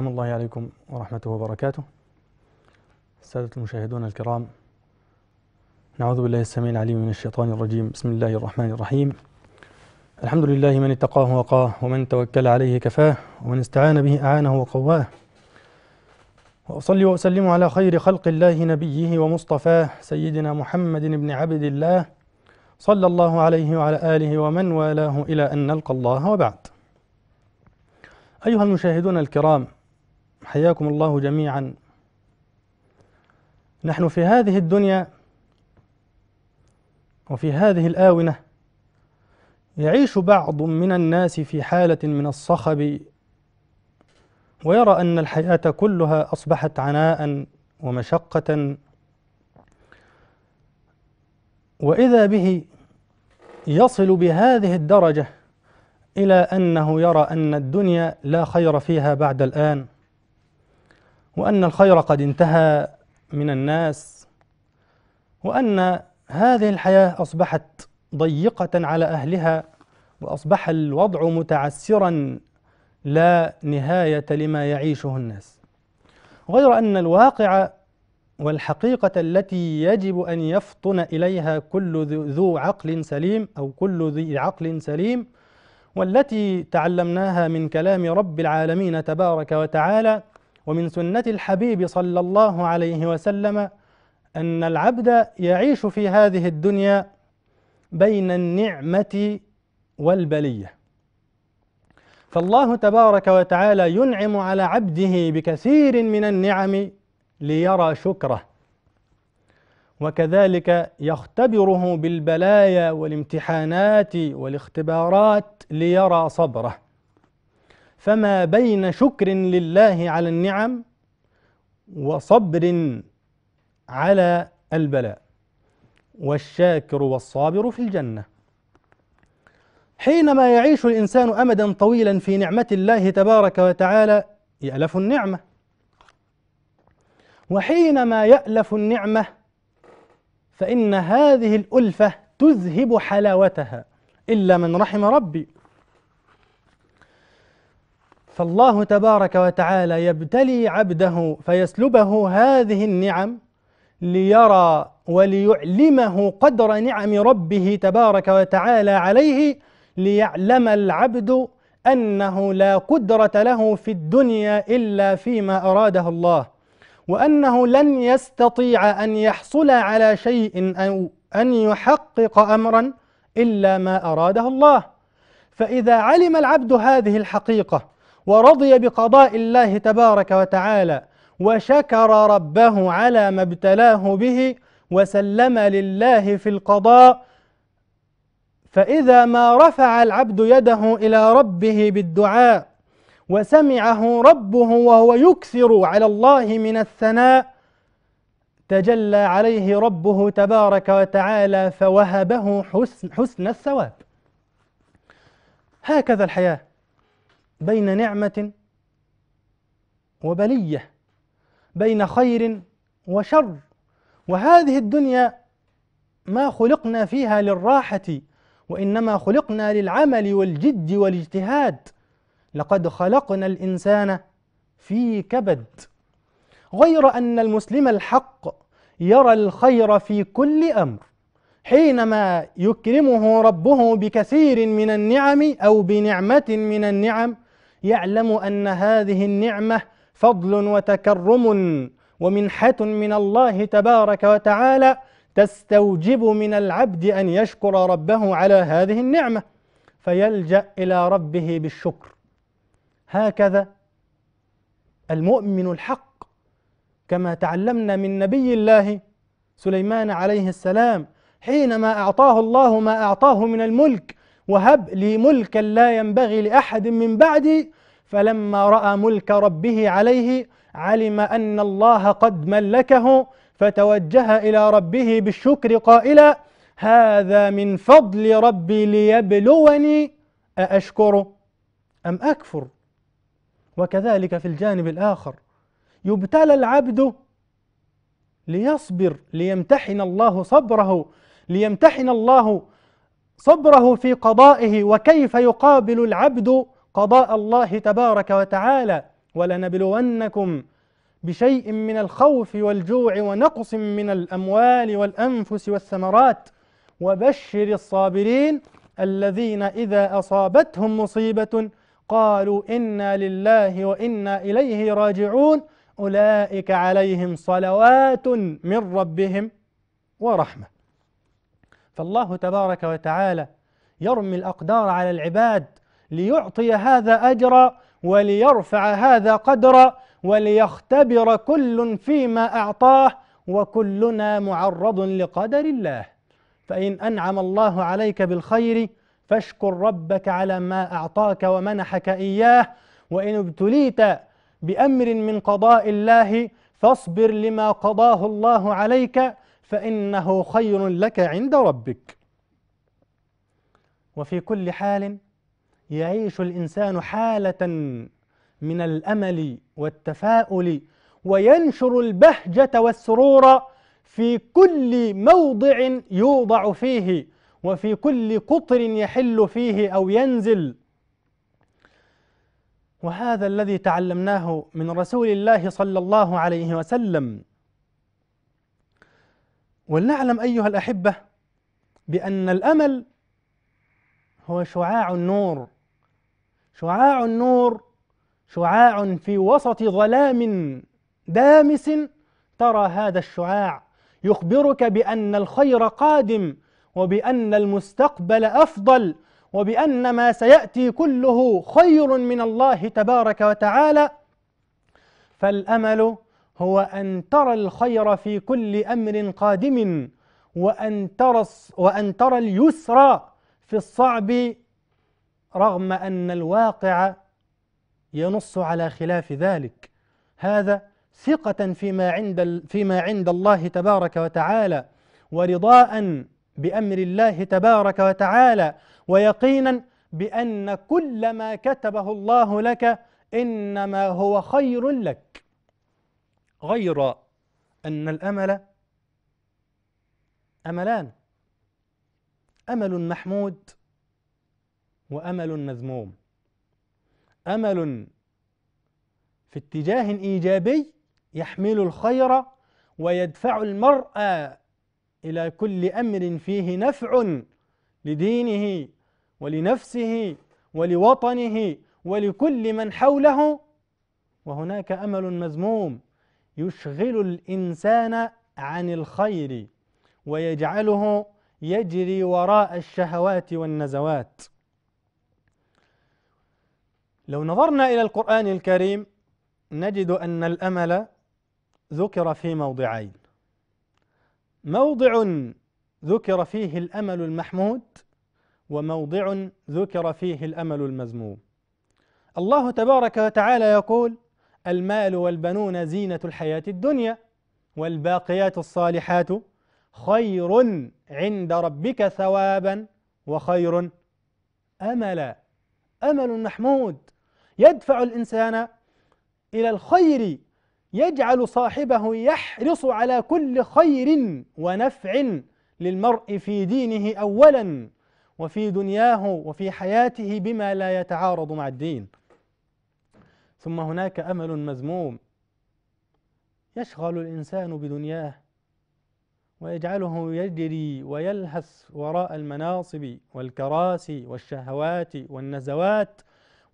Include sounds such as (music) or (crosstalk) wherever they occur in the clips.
السلام الله عليكم ورحمته وبركاته السادة المشاهدون الكرام نعوذ بالله السميع العليم من الشيطان الرجيم بسم الله الرحمن الرحيم الحمد لله من اتقاه وقاه ومن توكل عليه كفاه ومن استعان به أعانه وقواه وأصلي وأسلم على خير خلق الله نبيه ومصطفاه سيدنا محمد بن عبد الله صلى الله عليه وعلى آله ومن والاه إلى أن نلقى الله وبعد أيها المشاهدون الكرام حياكم الله جميعا نحن في هذه الدنيا وفي هذه الآونة يعيش بعض من الناس في حالة من الصخب ويرى أن الحياة كلها أصبحت عناء ومشقة وإذا به يصل بهذه الدرجة إلى أنه يرى أن الدنيا لا خير فيها بعد الآن وأن الخير قد انتهى من الناس وأن هذه الحياة أصبحت ضيقة على أهلها وأصبح الوضع متعسرا لا نهاية لما يعيشه الناس غير أن الواقع والحقيقة التي يجب أن يفطن إليها كل ذو عقل سليم أو كل ذي عقل سليم والتي تعلمناها من كلام رب العالمين تبارك وتعالى ومن سنة الحبيب صلى الله عليه وسلم أن العبد يعيش في هذه الدنيا بين النعمة والبلية فالله تبارك وتعالى ينعم على عبده بكثير من النعم ليرى شكره وكذلك يختبره بالبلايا والامتحانات والاختبارات ليرى صبره فما بين شكر لله على النعم وصبر على البلاء والشاكر والصابر في الجنه حينما يعيش الانسان امدا طويلا في نعمه الله تبارك وتعالى يالف النعمه وحينما يالف النعمه فان هذه الالفه تذهب حلاوتها الا من رحم ربي فالله تبارك وتعالى يبتلي عبده فيسلبه هذه النعم ليرى وليعلمه قدر نعم ربه تبارك وتعالى عليه ليعلم العبد أنه لا قدرة له في الدنيا إلا فيما أراده الله وأنه لن يستطيع أن يحصل على شيء أو أن يحقق أمرا إلا ما أراده الله فإذا علم العبد هذه الحقيقة ورضي بقضاء الله تبارك وتعالى وشكر ربه على ما ابتلاه به وسلم لله في القضاء فإذا ما رفع العبد يده إلى ربه بالدعاء وسمعه ربه وهو يكثر على الله من الثناء تجلى عليه ربه تبارك وتعالى فوهبه حسن, حسن الثواب هكذا الحياه بين نعمة وبلية بين خير وشر وهذه الدنيا ما خلقنا فيها للراحة وإنما خلقنا للعمل والجد والاجتهاد لقد خلقنا الإنسان في كبد غير أن المسلم الحق يرى الخير في كل أمر حينما يكرمه ربه بكثير من النعم أو بنعمة من النعم يعلم أن هذه النعمة فضل وتكرم ومنحة من الله تبارك وتعالى تستوجب من العبد أن يشكر ربه على هذه النعمة فيلجأ إلى ربه بالشكر هكذا المؤمن الحق كما تعلمنا من نبي الله سليمان عليه السلام حينما أعطاه الله ما أعطاه من الملك وهب لي ملكا لا ينبغي لأحد من بعدي فلما رأى ملك ربه عليه علم أن الله قد ملكه فتوجه إلى ربه بالشكر قائلا هذا من فضل ربي ليبلوني أأشكر أم أكفر وكذلك في الجانب الآخر يبتلى العبد ليصبر ليمتحن الله صبره ليمتحن الله صبره في قضائه وكيف يقابل العبد قضاء الله تبارك وتعالى ولنبلونكم بشيء من الخوف والجوع ونقص من الأموال والأنفس والثمرات وبشر الصابرين الذين إذا أصابتهم مصيبة قالوا إنا لله وإنا إليه راجعون أولئك عليهم صلوات من ربهم ورحمة فالله تبارك وتعالى يرمي الأقدار على العباد ليعطي هذا أجرا وليرفع هذا قدرا وليختبر كل فيما أعطاه وكلنا معرض لقدر الله فإن أنعم الله عليك بالخير فاشكر ربك على ما أعطاك ومنحك إياه وإن ابتليت بأمر من قضاء الله فاصبر لما قضاه الله عليك فإنه خير لك عند ربك وفي كل حال يعيش الإنسان حالة من الأمل والتفاؤل وينشر البهجة والسرور في كل موضع يوضع فيه وفي كل قطر يحل فيه أو ينزل وهذا الذي تعلمناه من رسول الله صلى الله عليه وسلم ولنعلم أيها الأحبة بأن الأمل هو شعاع النور شعاع النور شعاع في وسط ظلام دامس ترى هذا الشعاع يخبرك بأن الخير قادم وبأن المستقبل أفضل وبأن ما سيأتي كله خير من الله تبارك وتعالى فالأمل هو أن ترى الخير في كل أمر قادم وأن ترى وأن ترى اليسر في الصعب رغم أن الواقع ينص على خلاف ذلك هذا ثقة فيما عند فيما عند الله تبارك وتعالى ورضاء بأمر الله تبارك وتعالى ويقينا بأن كل ما كتبه الله لك إنما هو خير لك غير أن الأمل أملان أمل محمود وامل مذموم امل في اتجاه ايجابي يحمل الخير ويدفع المرء الى كل امر فيه نفع لدينه ولنفسه ولوطنه ولكل من حوله وهناك امل مذموم يشغل الانسان عن الخير ويجعله يجري وراء الشهوات والنزوات لو نظرنا إلى القرآن الكريم نجد أن الأمل ذكر في موضعين موضع ذكر فيه الأمل المحمود وموضع ذكر فيه الأمل المذموم الله تبارك وتعالى يقول المال والبنون زينة الحياة الدنيا والباقيات الصالحات خير عند ربك ثوابا وخير املا امل محمود يدفع الإنسان إلى الخير يجعل صاحبه يحرص على كل خير ونفع للمرء في دينه أولا وفي دنياه وفي حياته بما لا يتعارض مع الدين ثم هناك أمل مذموم يشغل الإنسان بدنياه ويجعله يجري ويلهث وراء المناصب والكراسي والشهوات والنزوات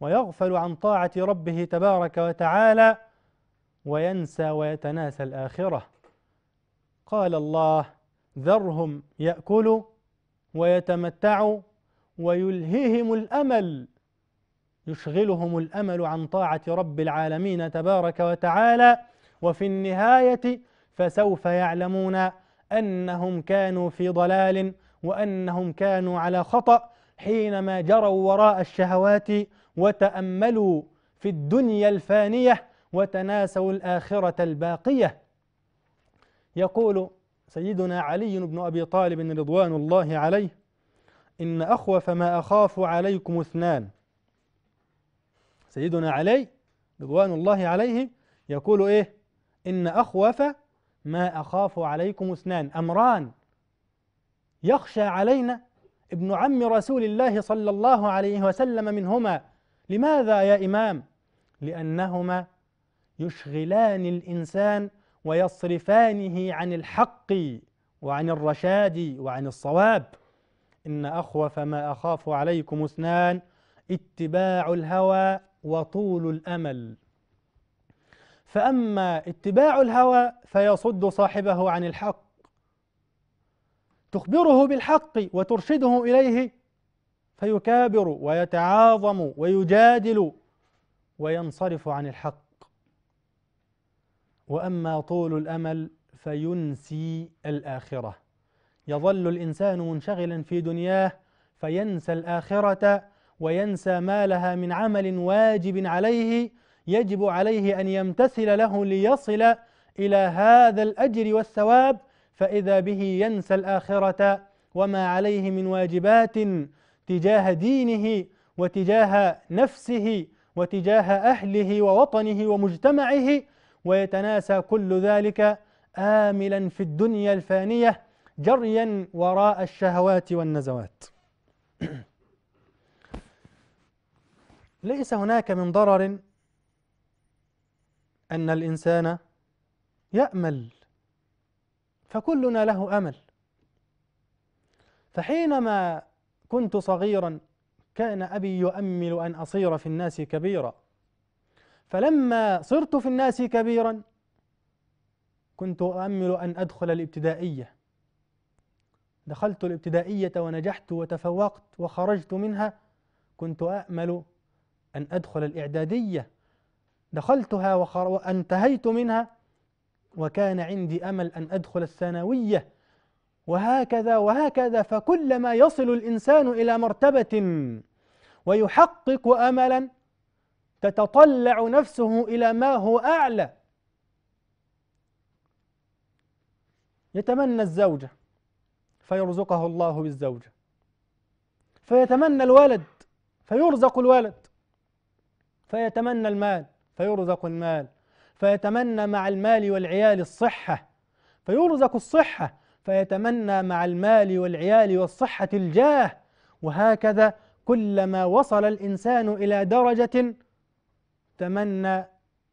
ويغفل عن طاعة ربه تبارك وتعالى وينسى ويتناسى الآخرة قال الله ذرهم يأكلوا ويتمتعوا ويلهيهم الأمل يشغلهم الأمل عن طاعة رب العالمين تبارك وتعالى وفي النهاية فسوف يعلمون أنهم كانوا في ضلال وأنهم كانوا على خطأ حينما جروا وراء الشهوات وتأملوا في الدنيا الفانية وتناسوا الآخرة الباقية يقول سيدنا علي بن أبي طالب رضوان الله عليه إن أخوف ما أخاف عليكم اثنان سيدنا علي رضوان الله عليه يقول إيه إن أخوف ما أخاف عليكم اثنان أمران يخشى علينا ابن عم رسول الله صلى الله عليه وسلم منهما لماذا يا إمام؟ لأنهما يشغلان الإنسان ويصرفانه عن الحق وعن الرشاد وعن الصواب إن أخوف ما أخاف عليكم اثنان اتباع الهوى وطول الأمل فأما اتباع الهوى فيصد صاحبه عن الحق تخبره بالحق وترشده إليه فيكابر ويتعاظم ويجادل وينصرف عن الحق واما طول الامل فينسي الاخره يظل الانسان منشغلا في دنياه فينسى الاخره وينسى ما لها من عمل واجب عليه يجب عليه ان يمتثل له ليصل الى هذا الاجر والثواب فاذا به ينسى الاخره وما عليه من واجبات تجاه دينه وتجاه نفسه وتجاه أهله ووطنه ومجتمعه ويتناسى كل ذلك آملا في الدنيا الفانية جريا وراء الشهوات والنزوات (clears throat) ليس هناك من ضرر أن الإنسان يأمل فكلنا له أمل فحينما كنت صغيرا كان أبي يؤمل أن أصير في الناس كبيرا فلما صرت في الناس كبيرا كنت أؤمل أن أدخل الابتدائية دخلت الابتدائية ونجحت وتفوقت وخرجت منها كنت أأمل أن أدخل الإعدادية دخلتها وانتهيت منها وكان عندي أمل أن أدخل الثانوية وهكذا وهكذا فكلما يصل الإنسان إلى مرتبة ويحقق أملا تتطلع نفسه إلى ما هو أعلى يتمنى الزوجة فيرزقه الله بالزوجة فيتمنى الولد فيرزق الولد فيتمنى المال فيرزق المال فيتمنى مع المال والعيال الصحة فيرزق الصحة فيتمنى مع المال والعيال والصحة الجاه وهكذا كلما وصل الإنسان إلى درجة تمنى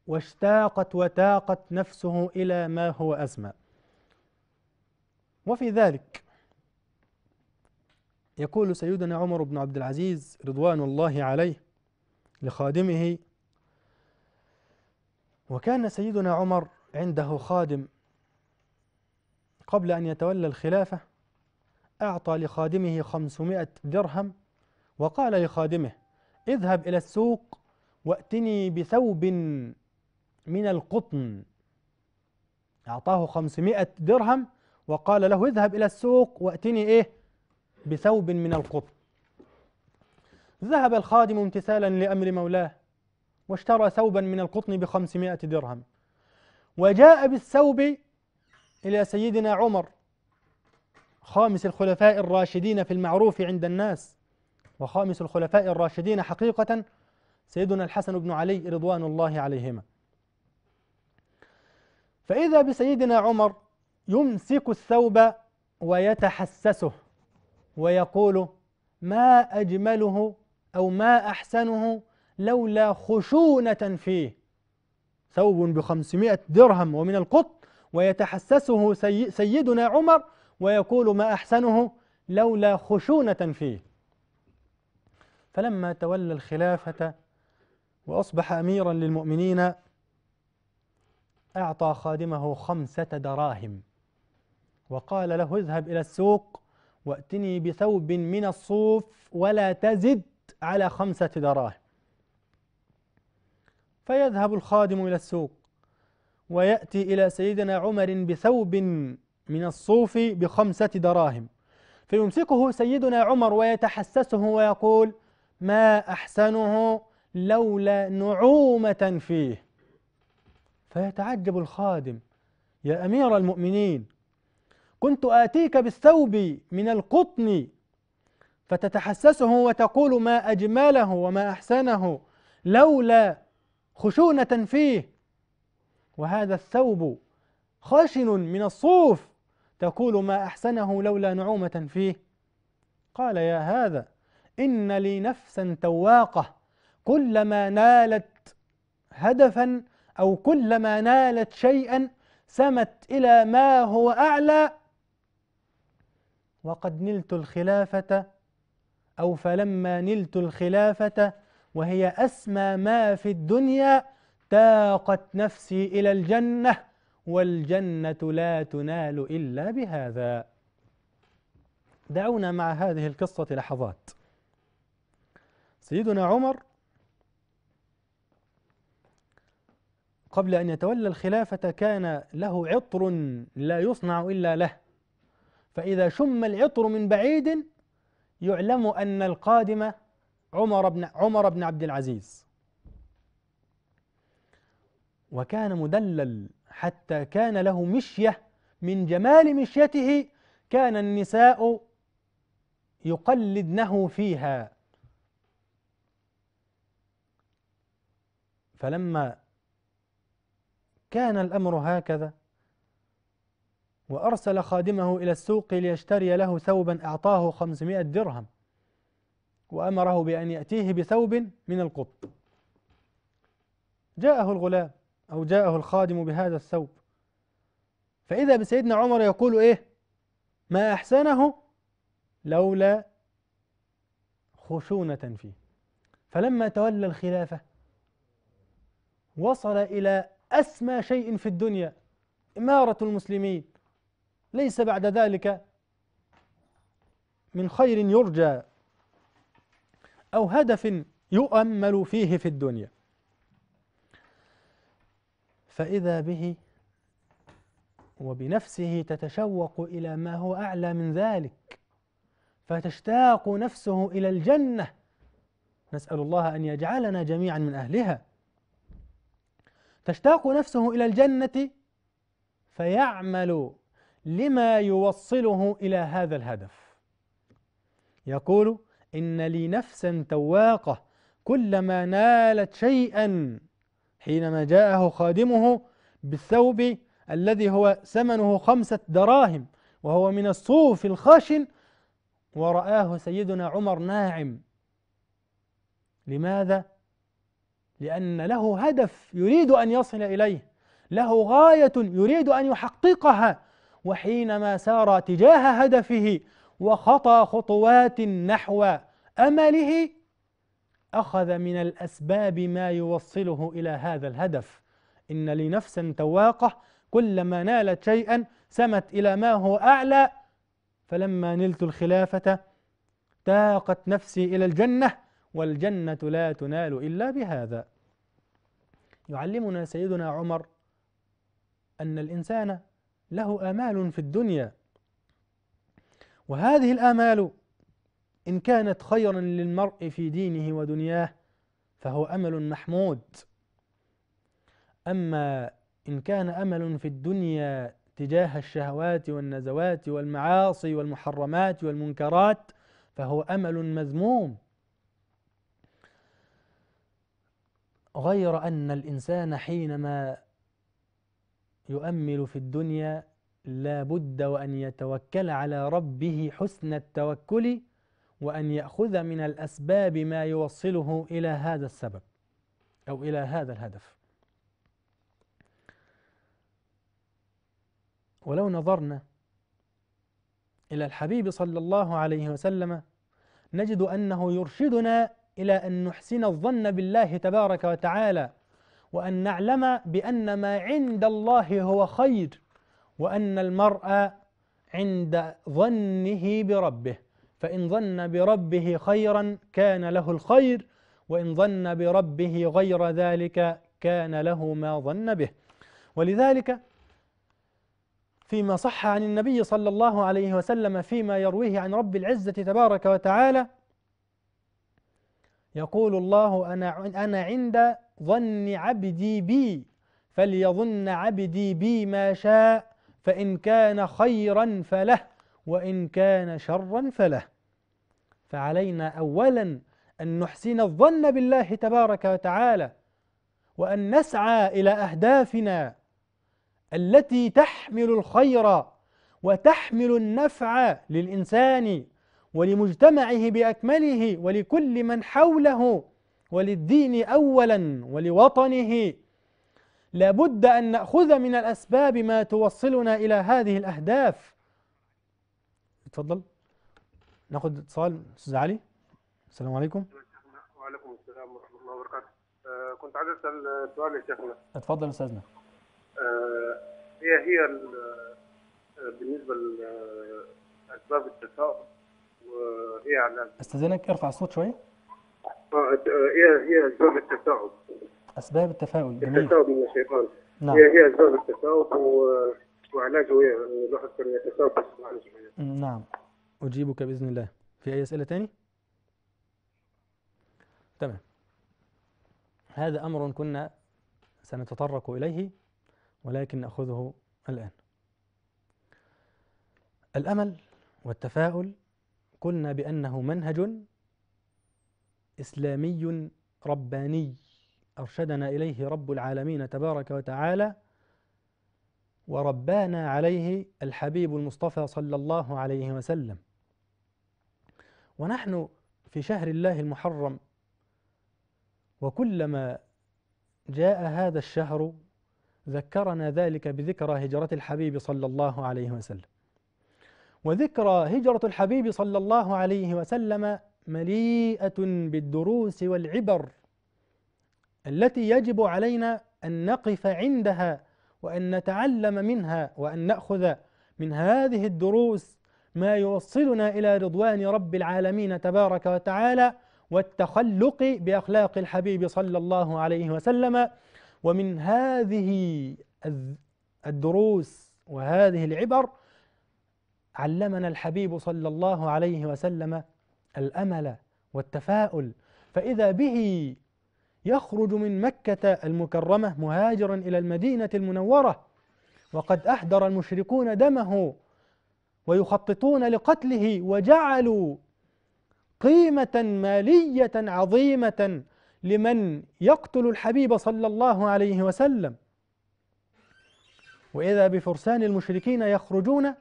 واشتاقت وتاقت نفسه إلى ما هو أسمى وفي ذلك يقول سيدنا عمر بن عبد العزيز رضوان الله عليه لخادمه وكان سيدنا عمر عنده خادم قبل أن يتولى الخلافة أعطى لخادمه خمسمائة درهم وقال لخادمه اذهب إلى السوق وأتني بثوب من القطن أعطاه خمسمائة درهم وقال له اذهب إلى السوق وأتني إيه بثوب من القطن ذهب الخادم امتثالا لأمر مولاه واشترى ثوبا من القطن بخمسمائة درهم وجاء بالثوب إلى سيدنا عمر خامس الخلفاء الراشدين في المعروف عند الناس وخامس الخلفاء الراشدين حقيقة سيدنا الحسن بن علي رضوان الله عليهما فإذا بسيدنا عمر يمسك الثوب ويتحسسه ويقول ما أجمله أو ما أحسنه لولا خشونة فيه ثوب بخمسمائة درهم ومن القط ويتحسسه سي سيدنا عمر ويقول ما أحسنه لولا خشونة فيه فلما تولى الخلافة وأصبح أميرا للمؤمنين أعطى خادمه خمسة دراهم وقال له اذهب إلى السوق وأتني بثوب من الصوف ولا تزد على خمسة دراهم فيذهب الخادم إلى السوق ويأتي إلى سيدنا عمر بثوب من الصوف بخمسة دراهم فيمسكه سيدنا عمر ويتحسسه ويقول ما أحسنه لولا نعومة فيه فيتعجب الخادم يا أمير المؤمنين كنت آتيك بالثوب من القطن فتتحسسه وتقول ما أجمله وما أحسنه لولا خشونة فيه وهذا الثوب خشن من الصوف تقول ما أحسنه لولا نعومة فيه قال يا هذا إن لي نفسا تواقة كلما نالت هدفا أو كلما نالت شيئا سمت إلى ما هو أعلى وقد نلت الخلافة أو فلما نلت الخلافة وهي أسمى ما في الدنيا اشتاقت نفسي إلى الجنة والجنة لا تنال إلا بهذا دعونا مع هذه القصة لحظات سيدنا عمر قبل أن يتولى الخلافة كان له عطر لا يصنع إلا له فإذا شم العطر من بعيد يعلم أن القادم عمر بن عمر بن عبد العزيز وكان مدلل حتى كان له مشية من جمال مشيته كان النساء يقلدنه فيها فلما كان الأمر هكذا وأرسل خادمه إلى السوق ليشتري له ثوبا أعطاه خمسمائة درهم وأمره بأن يأتيه بثوب من القط جاءه الغلام أو جاءه الخادم بهذا الثوب فإذا بسيدنا عمر يقول إيه ما أحسنه لولا خشونة فيه فلما تولى الخلافة وصل إلى أسمى شيء في الدنيا إمارة المسلمين ليس بعد ذلك من خير يرجى أو هدف يؤمل فيه في الدنيا فإذا به وبنفسه تتشوق إلى ما هو أعلى من ذلك فتشتاق نفسه إلى الجنة نسأل الله أن يجعلنا جميعا من أهلها تشتاق نفسه إلى الجنة فيعمل لما يوصله إلى هذا الهدف يقول إن لي نفسا تواقة كلما نالت شيئا حينما جاءه خادمه بالثوب الذي هو ثمنه خمسة دراهم وهو من الصوف الخشن ورآه سيدنا عمر ناعم لماذا؟ لأن له هدف يريد أن يصل إليه له غاية يريد أن يحققها وحينما سار تجاه هدفه وخطى خطوات نحو أمله أخذ من الأسباب ما يوصله إلى هذا الهدف إن لنفسا تواقة كلما نالت شيئا سمت إلى ما هو أعلى فلما نلت الخلافة تاقت نفسي إلى الجنة والجنة لا تنال إلا بهذا يعلمنا سيدنا عمر أن الإنسان له آمال في الدنيا وهذه الآمال إن كانت خيرا للمرء في دينه ودنياه فهو أمل محمود أما إن كان أمل في الدنيا تجاه الشهوات والنزوات والمعاصي والمحرمات والمنكرات فهو أمل مذموم غير أن الإنسان حينما يؤمل في الدنيا لا بد وأن يتوكل على ربه حسن التوكل وأن يأخذ من الأسباب ما يوصله إلى هذا السبب أو إلى هذا الهدف ولو نظرنا إلى الحبيب صلى الله عليه وسلم نجد أنه يرشدنا إلى أن نحسن الظن بالله تبارك وتعالى وأن نعلم بأن ما عند الله هو خير وأن المرء عند ظنه بربه فإن ظن بربه خيرا كان له الخير وإن ظن بربه غير ذلك كان له ما ظن به ولذلك فيما صح عن النبي صلى الله عليه وسلم فيما يرويه عن رب العزة تبارك وتعالى يقول الله أنا أنا عند ظن عبدي بي فليظن عبدي بي ما شاء فإن كان خيرا فله وإن كان شرا فله فعلينا أولا أن نحسن الظن بالله تبارك وتعالى وأن نسعى إلى أهدافنا التي تحمل الخير وتحمل النفع للإنسان ولمجتمعه بأكمله ولكل من حوله وللدين أولا ولوطنه لابد أن نأخذ من الأسباب ما توصلنا إلى هذه الأهداف تفضل ناخد اتصال استاذ علي السلام عليكم وعليكم السلام ورحمه الله وبركاته آه كنت عايز اسال سؤال يا شيخنا اتفضل استاذنا آه هي هي آه، بالنسبه لاسباب آه، التساؤل وهي على استاذنك ارفع الصوت شويه آه،, آه هي هي اسباب التساؤل اسباب التفاؤل جميل التساؤل من الشيطان نعم هي هي اسباب التساؤل و... وعلاجه ايه الواحد كان يتساؤل نعم أجيبك بإذن الله في أي أسئلة تاني؟ تمام هذا أمر كنا سنتطرق إليه ولكن نأخذه الآن الأمل والتفاؤل قلنا بأنه منهج إسلامي رباني أرشدنا إليه رب العالمين تبارك وتعالى وربانا عليه الحبيب المصطفى صلى الله عليه وسلم ونحن في شهر الله المحرم وكلما جاء هذا الشهر ذكرنا ذلك بذكرى هجرة الحبيب صلى الله عليه وسلم وذكرى هجرة الحبيب صلى الله عليه وسلم مليئة بالدروس والعبر التي يجب علينا أن نقف عندها وأن نتعلم منها وأن نأخذ من هذه الدروس ما يوصلنا إلى رضوان رب العالمين تبارك وتعالى والتخلق بأخلاق الحبيب صلى الله عليه وسلم ومن هذه الدروس وهذه العبر علمنا الحبيب صلى الله عليه وسلم الأمل والتفاؤل فإذا به يخرج من مكة المكرمة مهاجرا إلى المدينة المنورة وقد أحدر المشركون دمه ويخططون لقتله وجعلوا قيمة مالية عظيمة لمن يقتل الحبيب صلى الله عليه وسلم وإذا بفرسان المشركين يخرجون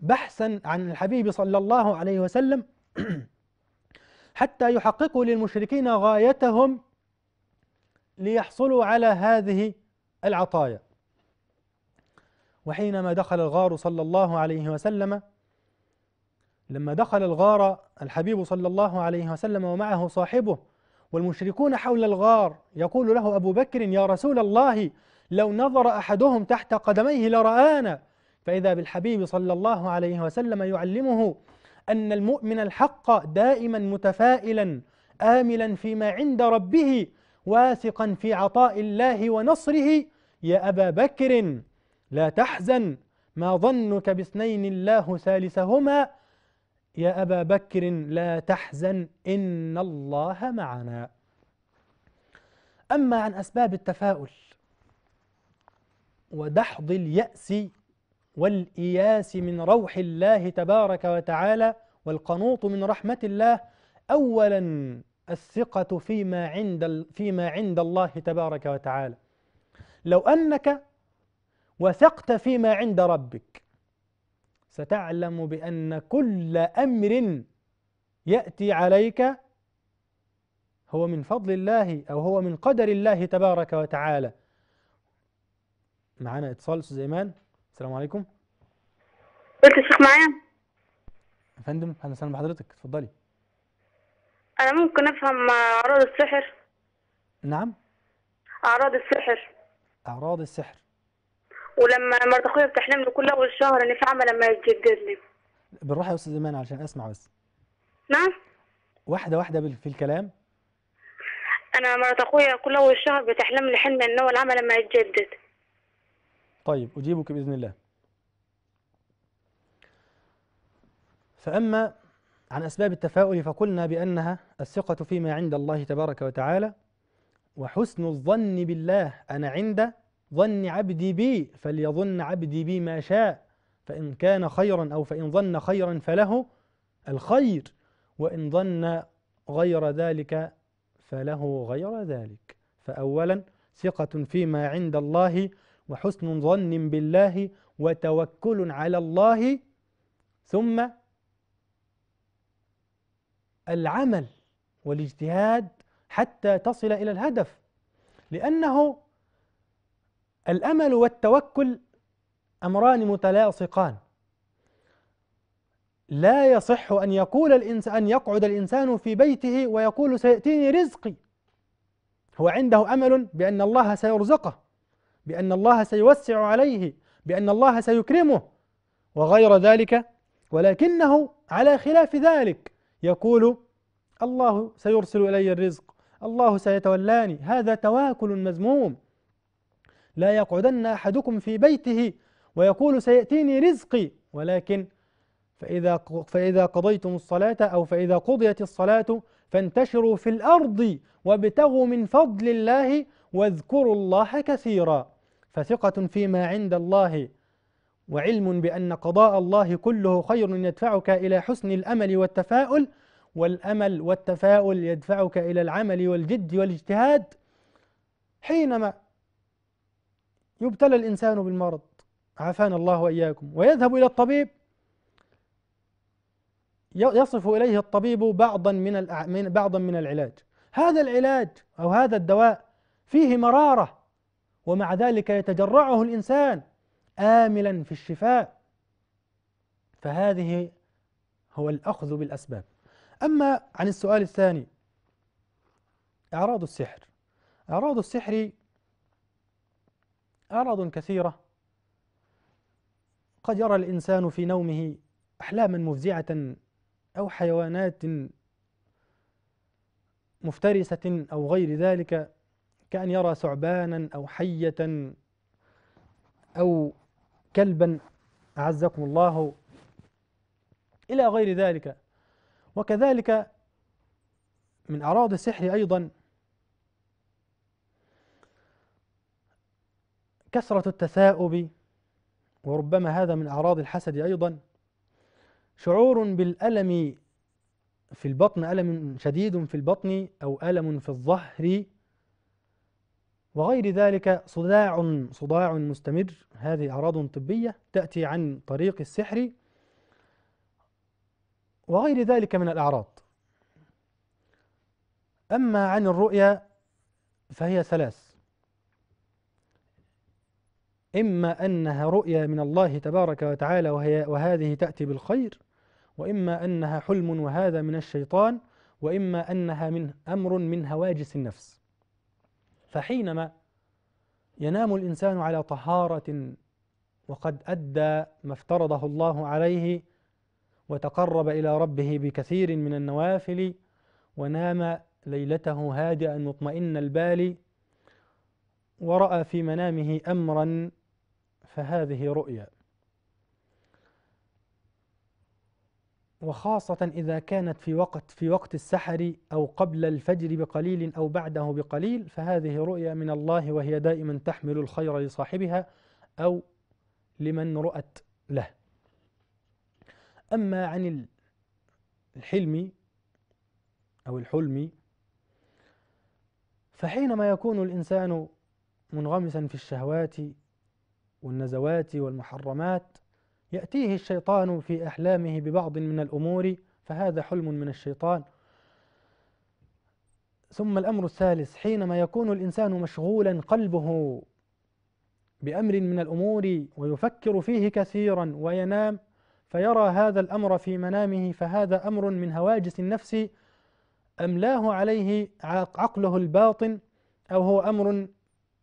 بحثا عن الحبيب صلى الله عليه وسلم (clears throat) حتى يحققوا للمشركين غايتهم ليحصلوا على هذه العطايا وحينما دخل الغار صلى الله عليه وسلم لما دخل الغار الحبيب صلى الله عليه وسلم ومعه صاحبه والمشركون حول الغار يقول له أبو بكر يا رسول الله لو نظر أحدهم تحت قدميه لرآنا فإذا بالحبيب صلى الله عليه وسلم يعلمه أن المؤمن الحق دائما متفائلا آملا فيما عند ربه واثقا في عطاء الله ونصره يا أبا بكر لا تحزن ما ظنك باثنين الله ثالثهما يا أبا بكر لا تحزن إن الله معنا أما عن أسباب التفاؤل ودحض اليأس والإياس من روح الله تبارك وتعالى والقنوط من رحمة الله أولا الثقة فيما عند فيما عند الله تبارك وتعالى لو أنك وثقت فيما عند ربك ستعلم بأن كل أمر يأتي عليك هو من فضل الله أو هو من قدر الله تبارك وتعالى معانا اتصال أستاذ إيمان السلام عليكم قلت الشيخ معايا يا فندم أهلا وسهلا بحضرتك اتفضلي أنا ممكن أفهم أعراض السحر نعم أعراض السحر أعراض السحر ولما مرت اخويا بتحلم له كل اول شهر ان في عمل لما يتجدد لي بالراحه يا استاذ ايمان عشان اسمع بس نعم واحده واحده في الكلام انا مرت اخويا كل اول شهر بتحلم لي حلم ان هو العمل لما يتجدد طيب اجيبك باذن الله فاما عن اسباب التفاؤل فقلنا بانها الثقه فيما عند الله تبارك وتعالى وحسن الظن بالله انا عند ظن عبدي بي فليظن عبدي بي ما شاء فإن كان خيرا أو فإن ظن خيرا فله الخير وإن ظن غير ذلك فله غير ذلك فأولا ثقة فيما عند الله وحسن ظن بالله وتوكل على الله ثم العمل والاجتهاد حتى تصل إلى الهدف لأنه الأمل والتوكل أمران متلاصقان لا يصح أن يقول الإنسان أن يقعد الإنسان في بيته ويقول سيأتيني رزقي هو عنده أمل بأن الله سيرزقه بأن الله سيوسع عليه بأن الله سيكرمه وغير ذلك ولكنه على خلاف ذلك يقول الله سيرسل إلي الرزق الله سيتولاني هذا تواكل مذموم لا يقعدن أحدكم في بيته ويقول سيأتيني رزقي ولكن فإذا فإذا قضيتم الصلاة أو فإذا قضيت الصلاة فانتشروا في الأرض وابتغوا من فضل الله واذكروا الله كثيرا فثقة فيما عند الله وعلم بأن قضاء الله كله خير يدفعك إلى حسن الأمل والتفاؤل والأمل والتفاؤل يدفعك إلى العمل والجد والاجتهاد حينما يبتلى الإنسان بالمرض عافانا الله وإياكم ويذهب إلى الطبيب يصف إليه الطبيب بعضا من بعضا من العلاج هذا العلاج أو هذا الدواء فيه مرارة ومع ذلك يتجرعه الإنسان آملا في الشفاء فهذه هو الأخذ بالأسباب أما عن السؤال الثاني أعراض السحر أعراض السحر أعراض كثيرة قد يرى الإنسان في نومه أحلاما مفزعة أو حيوانات مفترسة أو غير ذلك كأن يرى ثعبانا أو حية أو كلبا أعزكم الله إلى غير ذلك وكذلك من أعراض السحر أيضا كثرة التثاؤب وربما هذا من أعراض الحسد أيضا شعور بالألم في البطن ألم شديد في البطن أو ألم في الظهر وغير ذلك صداع صداع مستمر هذه أعراض طبية تأتي عن طريق السحر وغير ذلك من الأعراض أما عن الرؤيا فهي ثلاث إما أنها رؤيا من الله تبارك وتعالى وهي وهذه تأتي بالخير وإما أنها حلم وهذا من الشيطان وإما أنها من أمر من هواجس النفس فحينما ينام الإنسان على طهارة وقد أدى ما افترضه الله عليه وتقرب إلى ربه بكثير من النوافل ونام ليلته هادئا مطمئن البال ورأى في منامه أمرا فهذه رؤيا وخاصة إذا كانت في وقت في وقت السحر أو قبل الفجر بقليل أو بعده بقليل فهذه رؤيا من الله وهي دائما تحمل الخير لصاحبها أو لمن رؤت له أما عن الحلم أو الحلم فحينما يكون الإنسان منغمسا في الشهوات والنزوات والمحرمات يأتيه الشيطان في أحلامه ببعض من الأمور فهذا حلم من الشيطان ثم الأمر الثالث حينما يكون الإنسان مشغولا قلبه بأمر من الأمور ويفكر فيه كثيرا وينام فيرى هذا الأمر في منامه فهذا أمر من هواجس النفس أملاه عليه عقله الباطن أو هو أمر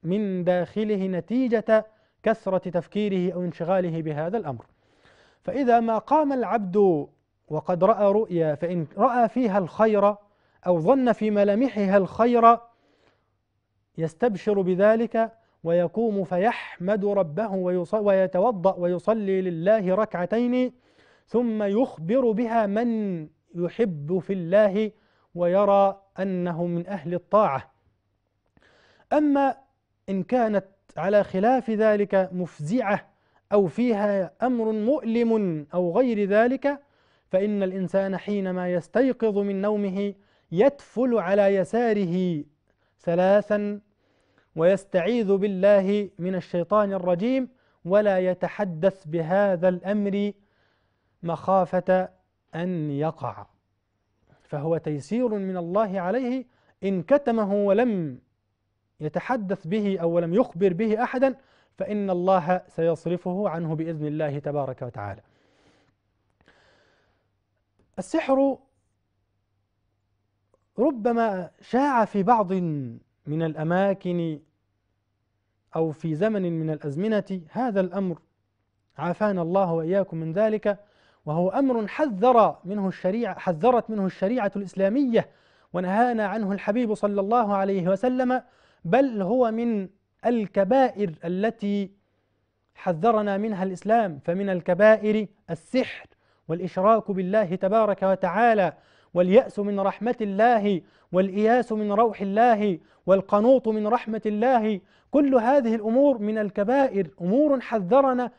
من داخله نتيجة كثرة تفكيره أو انشغاله بهذا الأمر فإذا ما قام العبد وقد رأى رؤيا فإن رأى فيها الخير أو ظن في ملامحها الخير يستبشر بذلك ويقوم فيحمد ربه ويتوضأ ويصلي لله ركعتين ثم يخبر بها من يحب في الله ويرى أنه من أهل الطاعة أما إن كانت على خلاف ذلك مفزعة أو فيها أمر مؤلم أو غير ذلك فإن الإنسان حينما يستيقظ من نومه يتفل على يساره ثلاثا ويستعيذ بالله من الشيطان الرجيم ولا يتحدث بهذا الأمر مخافة أن يقع فهو تيسير من الله عليه إن كتمه ولم يتحدث به أو لم يخبر به أحدا فإن الله سيصرفه عنه بإذن الله تبارك وتعالى السحر ربما شاع في بعض من الأماكن أو في زمن من الأزمنة هذا الأمر عافانا الله وإياكم من ذلك وهو أمر حذر منه الشريعة حذرت منه الشريعة الإسلامية ونهانا عنه الحبيب صلى الله عليه وسلم بل هو من الكبائر التي حذرنا منها الإسلام فمن الكبائر السحر والإشراك بالله تبارك وتعالى واليأس من رحمة الله والإياس من روح الله والقنوط من رحمة الله كل هذه الأمور من الكبائر أمور حذرنا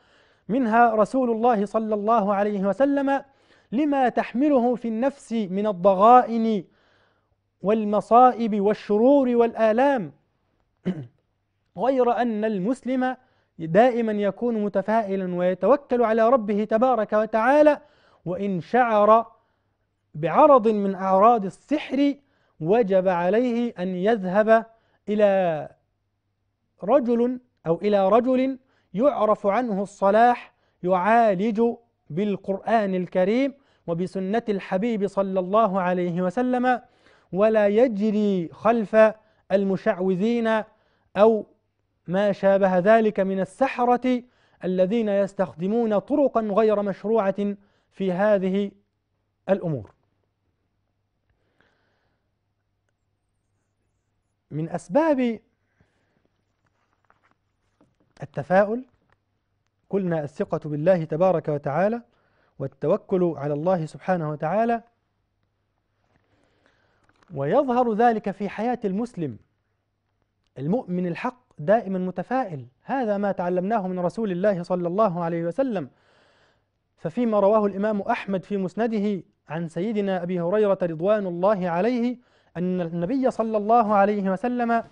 منها رسول الله صلى الله عليه وسلم لما تحمله في النفس من الضغائن والمصائب والشرور والآلام (clears throat) غير أن المسلم دائما يكون متفائلا ويتوكل على ربه تبارك وتعالى وإن شعر بعرض من أعراض السحر وجب عليه أن يذهب إلى رجل أو إلى رجل يعرف عنه الصلاح يعالج بالقرآن الكريم وبسنة الحبيب صلى الله عليه وسلم ولا يجري خلف المشعوذين أو ما شابه ذلك من السحرة الذين يستخدمون طرقا غير مشروعة في هذه الأمور من أسباب التفاؤل قلنا الثقة بالله تبارك وتعالى والتوكل على الله سبحانه وتعالى ويظهر ذلك في حياة المسلم المؤمن الحق دائما متفائل هذا ما تعلمناه من رسول الله صلى الله عليه وسلم ففيما رواه الإمام أحمد في مسنده عن سيدنا أبي هريرة رضوان الله عليه أن النبي صلى الله عليه وسلم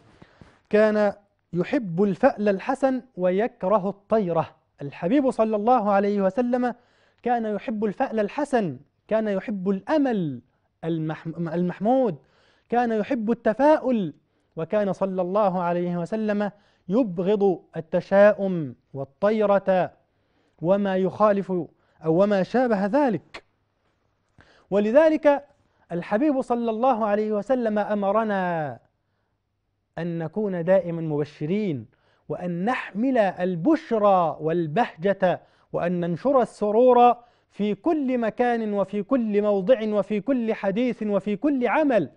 كان يحب الفأل الحسن ويكره الطيرة الحبيب صلى الله عليه وسلم كان يحب الفأل الحسن كان يحب الأمل المحمود كان يحب التفاؤل وكان صلى الله عليه وسلم يبغض التشاؤم والطيرة وما يخالف أو وما شابه ذلك ولذلك الحبيب صلى الله عليه وسلم أمرنا أن نكون دائما مبشرين وأن نحمل البشرى والبهجة وأن ننشر السرور في كل مكان وفي كل موضع وفي كل حديث وفي كل عمل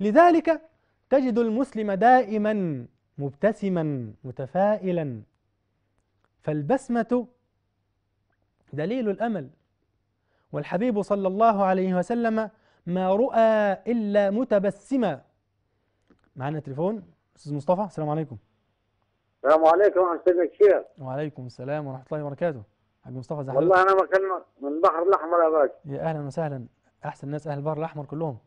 لذلك تجد المسلم دائما مبتسما متفائلا فالبسمة دليل الأمل والحبيب صلى الله عليه وسلم ما رؤى إلا متبسما معنا تليفون أستاذ مصطفى السلام عليكم السلام عليكم أستاذ الشيخ وعليكم السلام ورحمة الله وبركاته حبيب مصطفى زحلوك والله أنا بكلمك من البحر الأحمر يا باشا يا أهلا وسهلا أحسن ناس أهل البحر الأحمر كلهم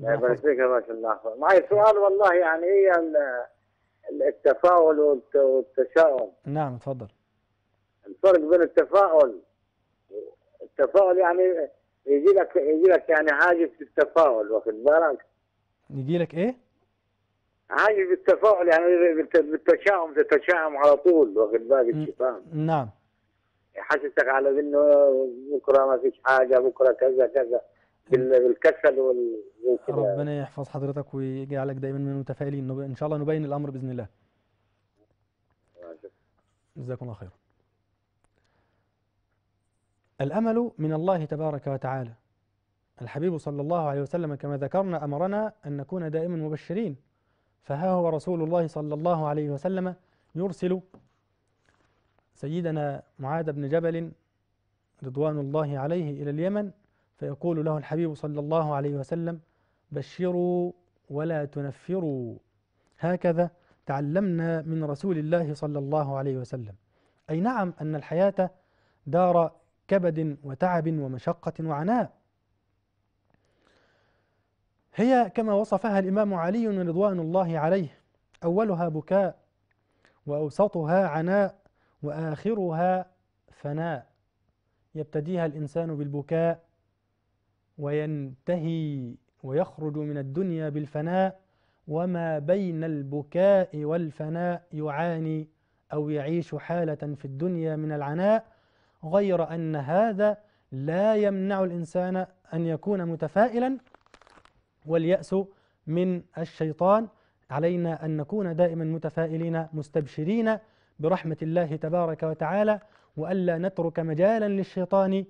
بارك فيك يا الله معي سؤال والله يعني هي التفاؤل والتشاؤم نعم تفضل الفرق بين التفاؤل التفاؤل يعني يجي لك يجي لك يعني عاجز في التفاؤل واخد بالك يجي لك ايه؟ عاجز في التفاؤل يعني بالتشاؤم تتشاؤم على طول واخد بالك انت فاهم؟ نعم حاسسك على انه بكره ما فيش حاجه بكره كذا كذا بالكسل وال ربنا يحفظ حضرتك ويجعلك دايما من المتفائلين ان شاء الله نبين الامر باذن الله جزاكم الله خير الامل من الله تبارك وتعالى الحبيب صلى الله عليه وسلم كما ذكرنا امرنا ان نكون دائما مبشرين فها هو رسول الله صلى الله عليه وسلم يرسل سيدنا معاذ بن جبل رضوان الله عليه الى اليمن فيقول له الحبيب صلى الله عليه وسلم بشروا ولا تنفروا هكذا تعلمنا من رسول الله صلى الله عليه وسلم اي نعم ان الحياه دار كبد وتعب ومشقه وعناء هي كما وصفها الامام علي رضوان الله عليه اولها بكاء واوسطها عناء واخرها فناء يبتديها الانسان بالبكاء وينتهي ويخرج من الدنيا بالفناء وما بين البكاء والفناء يعاني أو يعيش حالة في الدنيا من العناء غير أن هذا لا يمنع الإنسان أن يكون متفائلا واليأس من الشيطان علينا أن نكون دائما متفائلين مستبشرين برحمة الله تبارك وتعالى وألا نترك مجالا للشيطان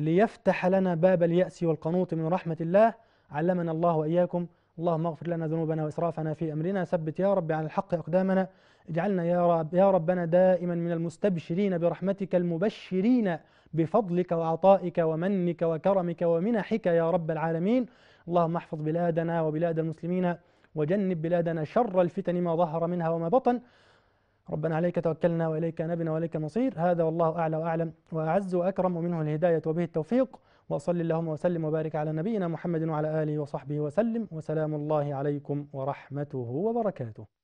ليفتح لنا باب اليأس والقنوط من رحمة الله علمنا الله وإياكم اللهم اغفر لنا ذنوبنا وإسرافنا في أمرنا ثبت يا رب على الحق أقدامنا اجعلنا يا, رب يا ربنا دائما من المستبشرين برحمتك المبشرين بفضلك وعطائك ومنك وكرمك ومنحك يا رب العالمين اللهم احفظ بلادنا وبلاد المسلمين وجنب بلادنا شر الفتن ما ظهر منها وما بطن ربنا عليك توكلنا وإليك نبنا وإليك نصير هذا والله أعلى وأعلم وأعز وأكرم ومنه الهداية وبه التوفيق وأصلي اللهم وسلم وبارك على نبينا محمد وعلى آله وصحبه وسلم وسلام الله عليكم ورحمته وبركاته